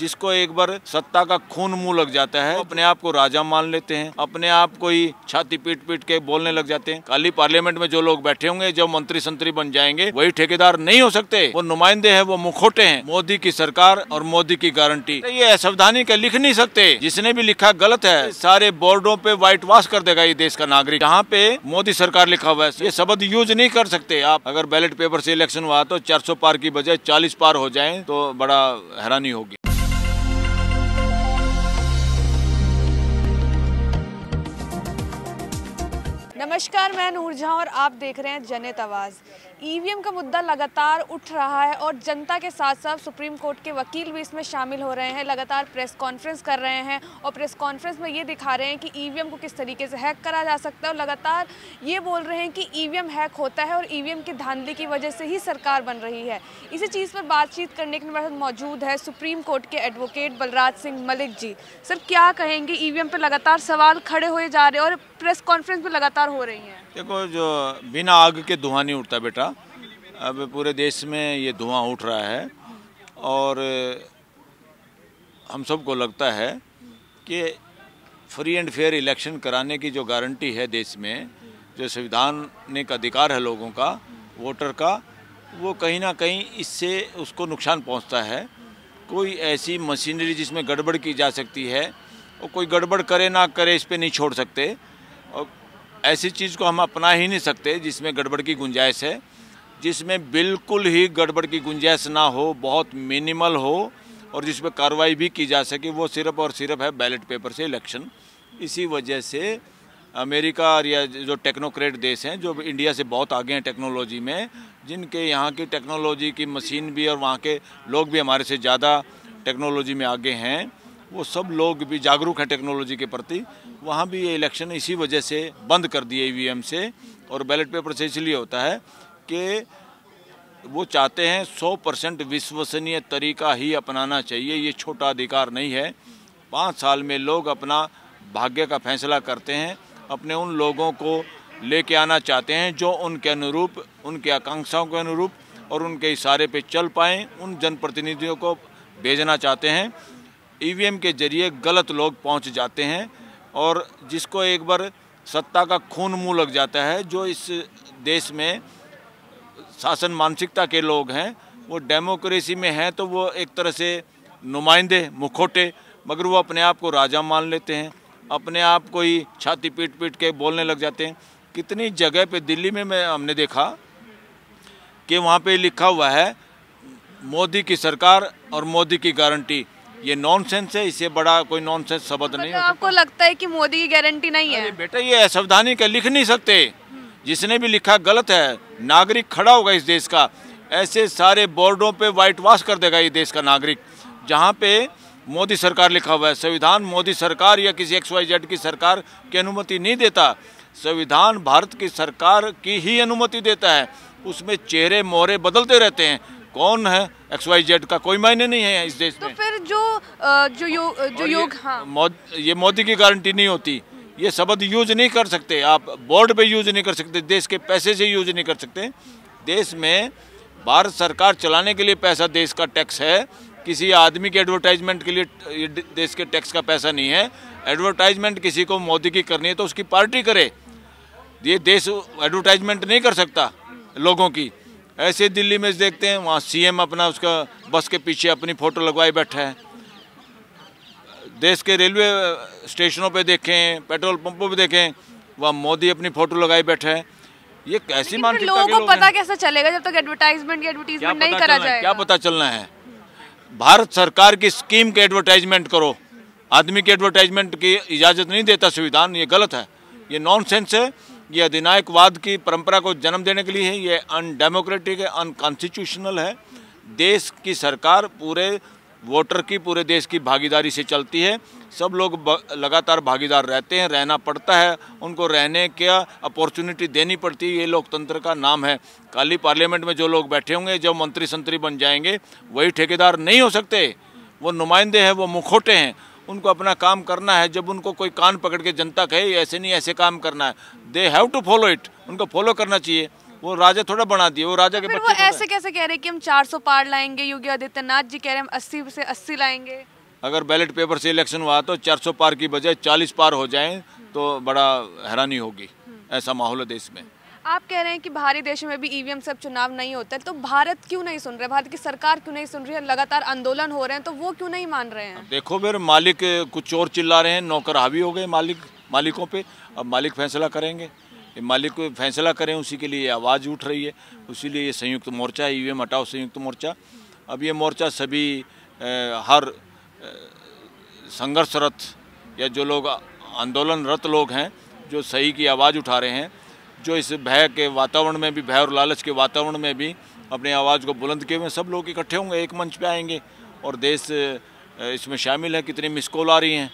जिसको एक बार सत्ता का खून मुंह लग जाता है अपने आप को राजा मान लेते हैं अपने आप को ही छाती पीट पीट के बोलने लग जाते हैं खाली पार्लियामेंट में जो लोग बैठे होंगे जो मंत्री संतरी बन जाएंगे वही ठेकेदार नहीं हो सकते वो नुमाइंदे हैं वो मुखोटे हैं मोदी की सरकार और मोदी की गारंटी तो ये असवधानी का लिख नहीं सकते जिसने भी लिखा गलत है सारे बोर्डो पे व्हाइट वॉश कर देगा ये देश का नागरिक यहाँ पे मोदी सरकार लिखा हुआ है ये शब्द यूज नहीं कर सकते आप अगर बैलेट पेपर से इलेक्शन हुआ तो चार पार की बजाय चालीस पार हो जाए तो बड़ा हैरानी होगी नमस्कार मैं नूरजहां और आप देख रहे हैं जनित आवाज़ ई e का मुद्दा लगातार उठ रहा है और जनता के साथ साथ सुप्रीम कोर्ट के वकील भी इसमें शामिल हो रहे हैं लगातार प्रेस कॉन्फ्रेंस कर रहे हैं और प्रेस कॉन्फ्रेंस में ये दिखा रहे हैं कि ई e को किस तरीके से हैक करा जा सकता है और लगातार ये बोल रहे हैं कि ई e हैक होता है और ई की धांधली की वजह से ही सरकार बन रही है इसी चीज़ पर बातचीत करने के लिए मौजूद है सुप्रीम कोर्ट के एडवोकेट बलराज सिंह मलिक जी सर क्या कहेंगे ई पर लगातार सवाल खड़े हुए जा रहे हैं और प्रेस कॉन्फ्रेंस भी लगातार हो रही हैं देखो जो बिना आग के धुआं नहीं उठता बेटा अब पूरे देश में ये धुआं उठ रहा है और हम सबको लगता है कि फ्री एंड फेयर इलेक्शन कराने की जो गारंटी है देश में जो संविधानिक अधिकार है लोगों का वोटर का वो कहीं ना कहीं इससे उसको नुकसान पहुंचता है कोई ऐसी मशीनरी जिसमें गड़बड़ की जा सकती है और कोई गड़बड़ करे ना करे इस पर नहीं छोड़ सकते ऐसी चीज़ को हम अपना ही नहीं सकते जिसमें गड़बड़ की गुंजाइश है जिसमें बिल्कुल ही गड़बड़ की गुंजाइश ना हो बहुत मिनिमल हो और जिस पर कार्रवाई भी की जा सके वो सिर्फ और सिर्फ है बैलेट पेपर से इलेक्शन इसी वजह से अमेरिका और या जो टेक्नोक्रेट देश हैं जो इंडिया से बहुत आगे हैं टेक्नोलॉजी में जिनके यहाँ की टेक्नोलॉजी की मशीन भी और वहाँ के लोग भी हमारे से ज़्यादा टेक्नोलॉजी में आगे हैं वो सब लोग भी जागरूक हैं टेक्नोलॉजी के प्रति वहाँ भी ये इलेक्शन इसी वजह से बंद कर दिए ई से और बैलेट पेपर से इसलिए होता है कि वो चाहते हैं 100 परसेंट विश्वसनीय तरीका ही अपनाना चाहिए ये छोटा अधिकार नहीं है पाँच साल में लोग अपना भाग्य का फैसला करते हैं अपने उन लोगों को लेके आना चाहते हैं जो उनके अनुरूप उनकी आकांक्षाओं के अनुरूप और उनके इशारे पे चल पाएँ उन जनप्रतिनिधियों को भेजना चाहते हैं ईवीएम के जरिए गलत लोग पहुंच जाते हैं और जिसको एक बार सत्ता का खून मुँह लग जाता है जो इस देश में शासन मानसिकता के लोग हैं वो डेमोक्रेसी में हैं तो वो एक तरह से नुमाइंदे मुखोटे मगर वो अपने आप को राजा मान लेते हैं अपने आप को ही छाती पीट पीट के बोलने लग जाते हैं कितनी जगह पे दिल्ली में मैं हमने देखा कि वहाँ पे लिखा हुआ है मोदी की सरकार और मोदी की गारंटी ये नॉनसेंस है इससे बड़ा कोई नॉनसेंस शब्द नहीं मतलब है आपको लगता है कि मोदी की गारंटी नहीं है बेटा ये सावधानी का लिख नहीं सकते जिसने भी लिखा गलत है नागरिक खड़ा होगा इस देश का ऐसे सारे बोर्डों पे वाइट वॉश कर देगा ये देश का नागरिक जहाँ पे मोदी सरकार लिखा हुआ है संविधान मोदी सरकार या किसी एक्स वाई जेड की सरकार की अनुमति नहीं देता संविधान भारत की सरकार की ही अनुमति देता है उसमें चेहरे मोहरे बदलते रहते हैं कौन है एक्स वाई जेड का कोई मायने नहीं है इस देश तो में तो फिर जो जो यो, जो योग हाँ मौद, ये मोदी की गारंटी नहीं होती ये शब्द यूज नहीं कर सकते आप बोर्ड पे यूज नहीं कर सकते देश के पैसे से यूज नहीं कर सकते देश में भारत सरकार चलाने के लिए पैसा देश का टैक्स है किसी आदमी के एडवर्टाइजमेंट के लिए देश के टैक्स का पैसा नहीं है एडवर्टाइजमेंट किसी को मोदी की करनी है तो उसकी पार्टी करे ये देश एडवर्टाइजमेंट नहीं कर सकता लोगों की ऐसे दिल्ली में देखते हैं वहाँ सीएम अपना उसका बस के पीछे अपनी फ़ोटो लगवाए बैठा है देश के रेलवे स्टेशनों पे देखें पेट्रोल पंपों पे देखें वहाँ मोदी अपनी फ़ोटो लगाए बैठा है ये कैसी मान लोगों को पता कैसे चलेगा जब तक तो एडवर्टाइजमेंट एडवर्टीजमेंट नहीं करा जाए क्या पता चलना है भारत सरकार की स्कीम के एडवर्टाइजमेंट करो आदमी के एडवर्टाइजमेंट की इजाज़त नहीं देता संविधान ये गलत है ये नॉन है ये अधिनायकवाद की परंपरा को जन्म देने के लिए है ये अनडेमोक्रेटिक है अनकॉन्स्टिट्यूशनल है देश की सरकार पूरे वोटर की पूरे देश की भागीदारी से चलती है सब लोग लगातार भागीदार रहते हैं रहना पड़ता है उनको रहने का अपॉर्चुनिटी देनी पड़ती है ये लोकतंत्र का नाम है काली पार्लियामेंट में जो लोग बैठे होंगे जब मंत्री संतरी बन जाएंगे वही ठेकेदार नहीं हो सकते वो नुमाइंदे हैं वो मुखोटे हैं उनको अपना काम करना है जब उनको कोई कान पकड़ के जनता कहे ऐसे नहीं ऐसे काम करना है they have to follow it उनको फॉलो करना चाहिए वो राजा थोड़ा बना दिए वो राजा के वो ऐसे कैसे कह रहे कि हम 400 पार लाएंगे योगी आदित्यनाथ जी कह रहे हम 80 से 80 लाएंगे अगर बैलेट पेपर से इलेक्शन हुआ तो 400 पार की बजाय 40 पार हो जाए तो बड़ा हैरानी होगी हम्म। ऐसा माहौल है देश में आप कह रहे हैं कि बाहरी देशों में भी ईवीएम e से अब चुनाव नहीं होता तो भारत क्यों नहीं सुन रहे भारत की सरकार क्यों नहीं सुन रही है लगातार आंदोलन हो रहे हैं तो वो क्यों नहीं मान रहे हैं देखो मेरे मालिक कुछ और चिल्ला रहे हैं नौकर हावी हो गए मालिक मालिकों पे अब मालिक फैसला करेंगे मालिक को फैसला करें उसी के लिए आवाज़ उठ रही है उसी ये संयुक्त मोर्चा ई e वी हटाओ संयुक्त मोर्चा अब ये मोर्चा सभी हर संघर्षरत या जो लोग आंदोलनरत लोग हैं जो सही की आवाज़ उठा रहे हैं जो इस भय के वातावरण में भी भय और लालच के वातावरण में भी अपनी आवाज़ को बुलंद किए हुए सब लोग इकट्ठे होंगे एक मंच पे आएंगे और देश इसमें शामिल है कितनी मिस कॉल आ रही हैं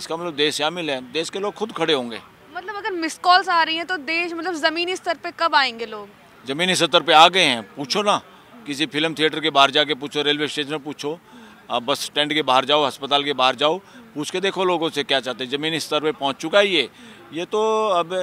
इसका मतलब देश शामिल है देश के लोग खुद खड़े होंगे मतलब अगर मिस कॉल्स आ रही हैं तो देश मतलब ज़मीनी स्तर पर कब आएंगे लोग ज़मीनी स्तर पर आ गए हैं पूछो ना किसी फिल्म थिएटर के बाहर जाके पूछो रेलवे स्टेशन पर पूछो आप बस स्टैंड के बाहर जाओ अस्पताल के बाहर जाओ पूछ के देखो लोगों से क्या चाहते हैं ज़मीनी स्तर पर पहुँच चुका है ये ये तो अब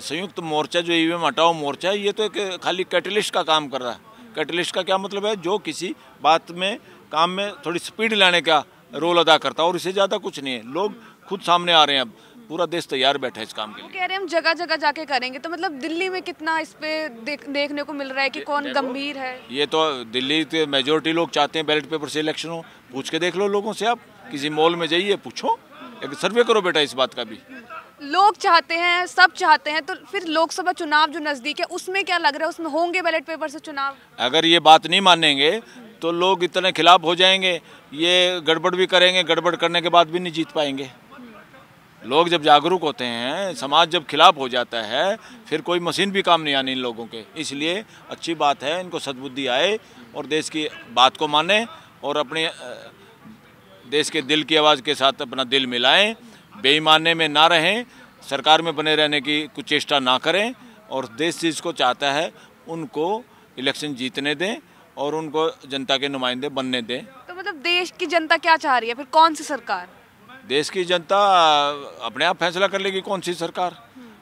संयुक्त मोर्चा जो ईवीएम हटाओ मोर्चा है ये तो एक खाली कैटलिस्ट का काम कर रहा है कैटलिस्ट का क्या मतलब है जो किसी बात में काम में थोड़ी स्पीड लाने का रोल अदा करता है और इससे ज़्यादा कुछ नहीं है लोग खुद सामने आ रहे हैं अब पूरा देश तैयार बैठा है इस काम के लिए कह रहे हम जगह जगह जाके करेंगे तो मतलब दिल्ली में कितना इस पे देख, देखने को मिल रहा है कि कौन गंभीर है ये तो दिल्ली के मेजोरिटी लोग चाहते हैं बैलेट पेपर से इलेक्शन हो पूछ के देख लो लोगों से आप किसी मॉल में जाइए पूछो एक सर्वे करो बेटा इस बात का भी लोग चाहते हैं सब चाहते हैं तो फिर लोकसभा चुनाव जो नज़दीक है उसमें क्या लग रहा है उसमें होंगे बैलेट पेपर से चुनाव अगर ये बात नहीं मानेंगे तो लोग इतने खिलाफ हो जाएंगे ये गड़बड़ भी करेंगे गड़बड़ करने के बाद भी नहीं जीत पाएंगे लोग जब जागरूक होते हैं समाज जब खिलाफ हो जाता है फिर कोई मशीन भी काम नहीं आनी इन लोगों के इसलिए अच्छी बात है इनको सदबुद्धि आए और देश की बात को माने और अपने देश के दिल की आवाज़ के साथ अपना दिल मिलाएं बेईमाने में ना रहें सरकार में बने रहने की कुछ चेष्टा ना करें और देश चीज़ को चाहता है उनको इलेक्शन जीतने दें और उनको जनता के नुमाइंदे बनने दें तो मतलब देश की जनता क्या चाह रही है फिर कौन सी सरकार देश की जनता अपने आप फैसला कर लेगी कौन सी सरकार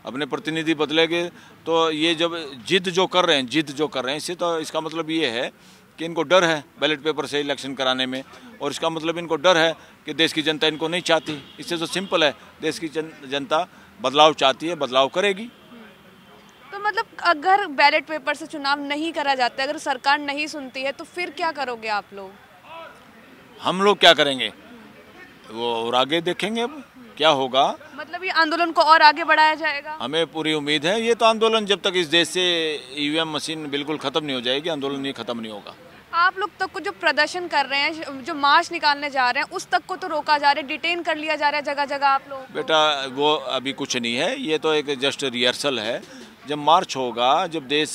अपने प्रतिनिधि बदलेगे तो ये जब जिद जो कर रहे हैं जिद जो कर रहे हैं इससे तो इसका मतलब ये है कि इनको डर है बैलेट पेपर से इलेक्शन कराने में और इसका मतलब इनको डर है कि देश की जनता इनको नहीं चाहती इससे तो सिंपल है देश की जन, जनता बदलाव चाहती है बदलाव करेगी तो मतलब अगर बैलेट पेपर से चुनाव नहीं करा जाता अगर सरकार नहीं सुनती है तो फिर क्या करोगे आप लोग हम लोग क्या करेंगे वो और आगे देखेंगे अब क्या होगा मतलब ये आंदोलन को और आगे बढ़ाया जाएगा हमें पूरी उम्मीद है ये तो आंदोलन जब तक इस देश से ईवीएम e मशीन बिल्कुल खत्म नहीं हो जाएगी आंदोलन ये खत्म नहीं होगा आप लोग तक को जो प्रदर्शन कर रहे हैं जो मार्च निकालने जा रहे हैं उस तक को तो रोका जा रहा है डिटेन कर लिया जा रहा है जगह जगह आप लोग बेटा वो अभी कुछ नहीं है ये तो एक जस्ट रिहर्सल है जब मार्च होगा जब देश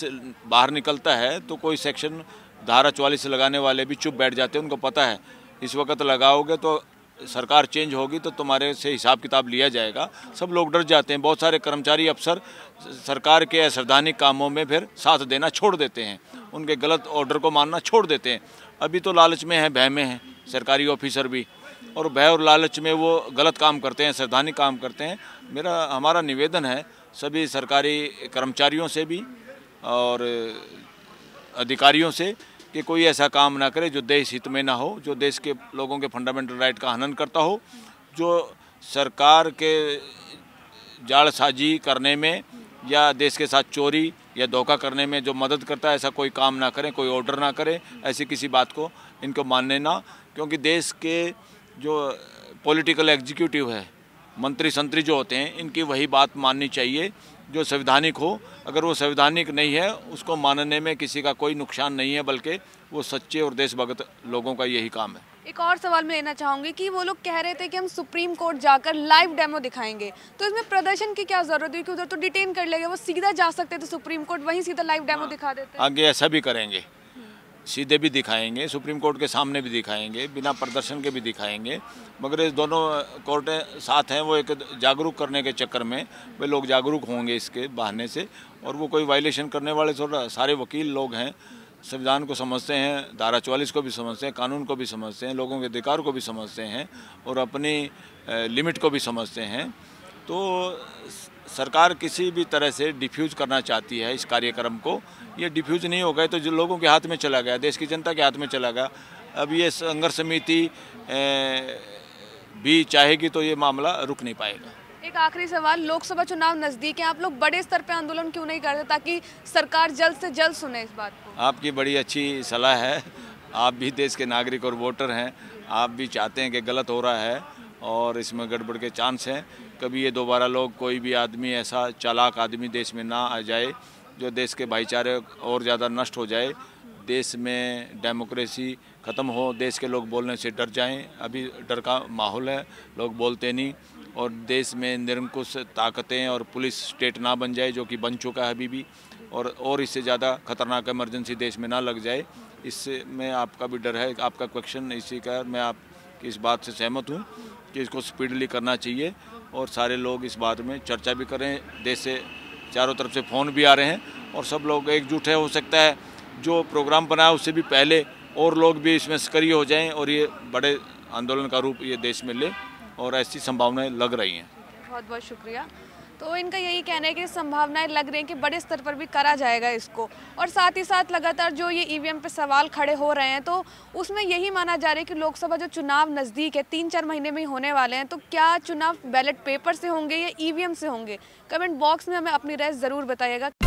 बाहर निकलता है तो कोई सेक्शन धारा चौवालीस लगाने वाले भी चुप बैठ जाते हैं उनको पता है इस वक्त लगाओगे तो सरकार चेंज होगी तो तुम्हारे से हिसाब किताब लिया जाएगा सब लोग डर जाते हैं बहुत सारे कर्मचारी अफसर सरकार के असंवैधानिक कामों में फिर साथ देना छोड़ देते हैं उनके गलत ऑर्डर को मानना छोड़ देते हैं अभी तो लालच में है भय में है सरकारी ऑफिसर भी और भय और लालच में वो गलत काम करते हैं संवैधानिक काम करते हैं मेरा हमारा निवेदन है सभी सरकारी कर्मचारियों से भी और अधिकारियों से कि कोई ऐसा काम ना करे जो देश हित में ना हो जो देश के लोगों के फंडामेंटल राइट का हनन करता हो जो सरकार के जालसाजी करने में या देश के साथ चोरी या धोखा करने में जो मदद करता है ऐसा कोई काम ना करें कोई ऑर्डर ना करें ऐसी किसी बात को इनको मानने ना क्योंकि देश के जो पॉलिटिकल एग्जीक्यूटिव है मंत्री संतरी जो होते हैं इनकी वही बात माननी चाहिए जो संवैधानिक हो अगर वो संवैधानिक नहीं है उसको मानने में किसी का कोई नुकसान नहीं है बल्कि वो सच्चे और देशभक्त लोगों का यही काम है एक और सवाल मैं लेना चाहूँगी कि वो लोग कह रहे थे कि हम सुप्रीम कोर्ट जाकर लाइव डेमो दिखाएंगे तो इसमें प्रदर्शन की क्या जरूरत है कि उधर तो डिटेन कर लेंगे वो सीधा जा सकते थे सुप्रीम कोर्ट वहीं सीधा लाइव डेमो हाँ। दिखा देते आगे ऐसा भी करेंगे सीधे भी दिखाएंगे सुप्रीम कोर्ट के सामने भी दिखाएंगे बिना प्रदर्शन के भी दिखाएंगे मगर इस दोनों कोर्टें साथ हैं वो एक जागरूक करने के चक्कर में वे लोग जागरूक होंगे इसके बहाने से और वो कोई वायलेशन करने वाले थोड़ा सारे वकील लोग हैं संविधान को समझते हैं धारा चवालीस को भी समझते हैं कानून को भी समझते हैं लोगों के अधिकार को भी समझते हैं और अपनी लिमिट को भी समझते हैं तो सरकार किसी भी तरह से डिफ्यूज़ करना चाहती है इस कार्यक्रम को ये डिफ्यूज़ नहीं हो गए तो जो लोगों के हाथ में चला गया देश की जनता के हाथ में चला गया अब ये संघर्ष समिति भी चाहेगी तो ये मामला रुक नहीं पाएगा एक आखिरी सवाल लोकसभा चुनाव नज़दीक है आप लोग बड़े स्तर पर आंदोलन क्यों नहीं करते ताकि सरकार जल्द से जल्द सुने इस बात को आपकी बड़ी अच्छी सलाह है आप भी देश के नागरिक और वोटर हैं आप भी चाहते हैं कि गलत हो रहा है और इसमें गड़बड़ के चांस हैं कभी ये दोबारा लोग कोई भी आदमी ऐसा चालाक आदमी देश में ना आ जाए जो देश के भाईचारे और ज़्यादा नष्ट हो जाए देश में डेमोक्रेसी ख़त्म हो देश के लोग बोलने से डर जाएं अभी डर का माहौल है लोग बोलते नहीं और देश में निरंकुश ताकतें और पुलिस स्टेट ना बन जाए जो कि बन चुका है अभी भी और और इससे ज़्यादा खतरनाक इमरजेंसी देश में ना लग जाए इससे मैं आपका भी डर है आपका क्वेश्चन इसी का मैं आप इस बात से सहमत हूँ कि इसको स्पीडली करना चाहिए और सारे लोग इस बात में चर्चा भी कर रहे हैं देश से चारों तरफ से फ़ोन भी आ रहे हैं और सब लोग एकजुट है हो सकता है जो प्रोग्राम बनाया उससे भी पहले और लोग भी इसमें सक्रिय हो जाएं और ये बड़े आंदोलन का रूप ये देश में ले और ऐसी संभावनाएं लग रही हैं बहुत बहुत शुक्रिया तो इनका यही कहना है कि संभावनाएं लग रही हैं कि बड़े स्तर पर भी करा जाएगा इसको और साथ ही साथ लगातार जो ये ईवीएम e पे सवाल खड़े हो रहे हैं तो उसमें यही माना जा रहा है कि लोकसभा जो चुनाव नज़दीक है तीन चार महीने में ही होने वाले हैं तो क्या चुनाव बैलेट पेपर से होंगे या ईवीएम e से होंगे कमेंट बॉक्स में हमें अपनी राय ज़रूर बताइएगा